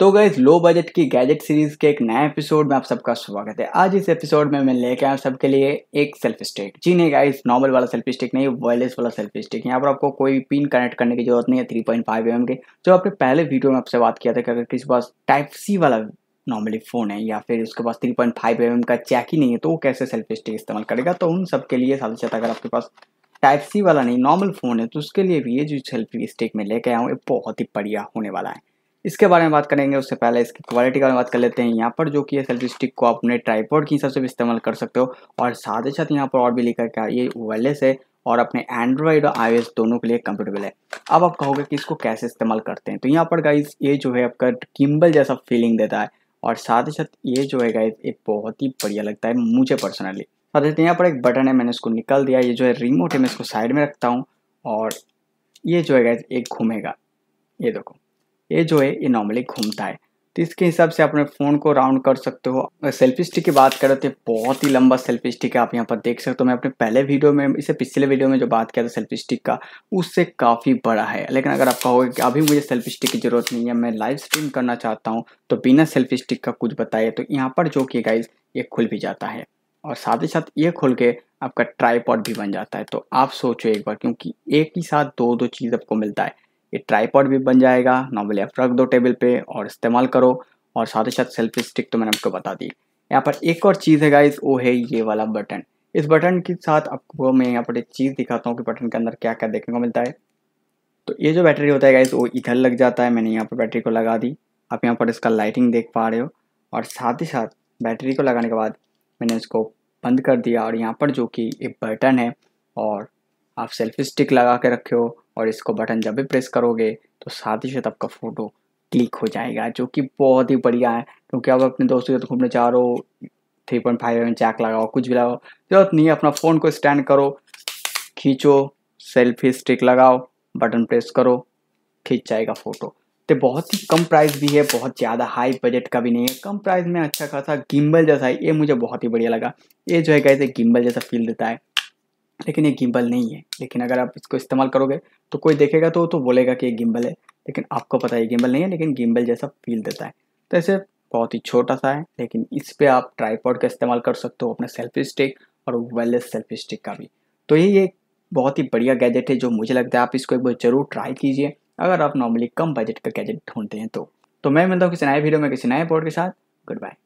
तो गए low budget की गैजेट सीरीज के एक नए एपिसोड में आप सबका स्वागत है आज इस एपिसोड में मैं लेके आया सबके लिए एक सेल्फ स्टिक जी नहीं गाइस नॉर्मल वाला सेल्फ स्टिक नहीं वायरलेस वाला सेल्फ स्टिक यहाँ पर आपको कोई पिन कनेक्ट करने की जरूरत नहीं है थ्री पॉइंट फाइव एम के जो आपने पहले वीडियो में आपसे बात किया था कि अगर किसी पास टाइप सी वाला नॉर्मली फ़ोन है या फिर उसके पास थ्री पॉइंट फाइव एम का चैक ही नहीं है तो वो कैसे सेल्फ स्टिक इस्तेमाल करेगा तो उन सबके लिए लिए सबसे ज़्यादा अगर आपके पास टाइप सी वाला नहीं नॉर्मल फ़ोन है तो उसके लिए भी ये जो सेल्फी स्टिक में लेके आया हूँ ये बहुत ही बढ़िया होने वाला है इसके बारे में बात करेंगे उससे पहले इसकी क्वालिटी के बारे में बात कर लेते हैं यहाँ पर जो कि सेल्फी स्टिक को अपने ट्राईपोर्ड के हिसाब से भी इस्तेमाल कर सकते हो और साथ ही साथ यहाँ पर और भी लिखा क्या ये वायरलेस है और अपने एंड्रॉयड और आई दोनों के लिए कंफर्टेबल है अब आप कहोगे कि इसको कैसे इस्तेमाल करते हैं तो यहाँ पर गाइज ये जो है आपका किम्बल जैसा फीलिंग देता है और साथ ही साथ ये जो है गाइज ये बहुत ही बढ़िया लगता है मुझे पर्सनली साथ ही यहाँ पर एक बटन है मैंने इसको निकाल दिया ये जो है रिमोट है मैं इसको साइड में रखता हूँ और ये जो है गाइज एक घूमेगा ये देखो ये जो है ये नॉर्मली घूमता है तो इसके हिसाब से अपने फ़ोन को राउंड कर सकते हो अगर सेल्फी स्टिक की बात करें तो बहुत ही लंबा सेल्फी स्टिक है आप यहाँ पर देख सकते हो मैं अपने पहले वीडियो में इसे पिछले वीडियो में जो बात किया था सेल्फी स्टिक का उससे काफ़ी बड़ा है लेकिन अगर आप कहोगे कि अभी मुझे सेल्फी स्टिक की ज़रूरत नहीं है मैं लाइव स्ट्रीम करना चाहता हूँ तो बिना सेल्फी स्टिक का कुछ बताइए तो यहाँ पर जो कि गाइज ये खुल भी जाता है और साथ ही साथ ये खुल के आपका ट्राईपॉड भी बन जाता है तो आप सोचो एक बार क्योंकि एक ही साथ दो दो चीज़ आपको मिलता है ये ट्राईपॉड भी बन जाएगा नॉर्मली आप रख दो टेबल पे और इस्तेमाल करो और साथ ही साथ सेल्फी स्टिक तो मैंने आपको बता दी यहाँ पर एक और चीज़ है गाइज वो है ये वाला बटन इस बटन के साथ आपको मैं यहाँ पर एक चीज़ दिखाता हूँ कि बटन के अंदर क्या क्या देखने को मिलता है तो ये जो बैटरी होता है गाइज वो इधर लग जाता है मैंने यहाँ पर बैटरी को लगा दी आप यहाँ पर इसका लाइटिंग देख पा रहे हो और साथ ही साथ बैटरी को लगाने के बाद मैंने इसको बंद कर दिया और यहाँ पर जो कि एक बटन है और आप सेल्फी स्टिक लगा के रखे हो और इसको बटन जब भी प्रेस करोगे तो साथ ही साथ आपका फ़ोटो क्लिक हो जाएगा जो कि बहुत ही बढ़िया है क्योंकि आप अपने दोस्तों के साथ घूमने जा रहे हो three point five M jack लगाओ कुछ भी लगाओ जरूरत नहीं है अपना फ़ोन को स्टैंड करो खींचो सेल्फी स्टिक लगाओ बटन प्रेस करो खींच जाएगा फ़ोटो तो बहुत ही कम प्राइस भी है बहुत ज़्यादा हाई बजट का भी नहीं है कम प्राइस में अच्छा खासा गिम्बल जैसा है ये मुझे बहुत ही बढ़िया लगा ये जो है कैसे गिम्बल जैसा फील देता है लेकिन ये गिम्बल नहीं है लेकिन अगर आप इसको इस्तेमाल करोगे तो कोई देखेगा तो तो बोलेगा कि ये गिम्बल है लेकिन आपको पता है गिम्बल नहीं है लेकिन गिम्बल जैसा फील देता है तो ऐसे बहुत ही छोटा सा है लेकिन इस पर आप ट्राईपॉड का इस्तेमाल कर सकते हो अपने सेल्फी स्टिक और वेलेस सेल्फी स्टिक का भी तो ये एक बहुत ही बढ़िया गैजेट है जो मुझे लगता है आप इसको एक बार जरूर ट्राई कीजिए अगर आप नॉर्मली कम बजट का गैजेट ढूंढते हैं तो तो मैं मिलता हूँ किसी नए वीडियो में किसी नए पॉड के साथ गुड बाय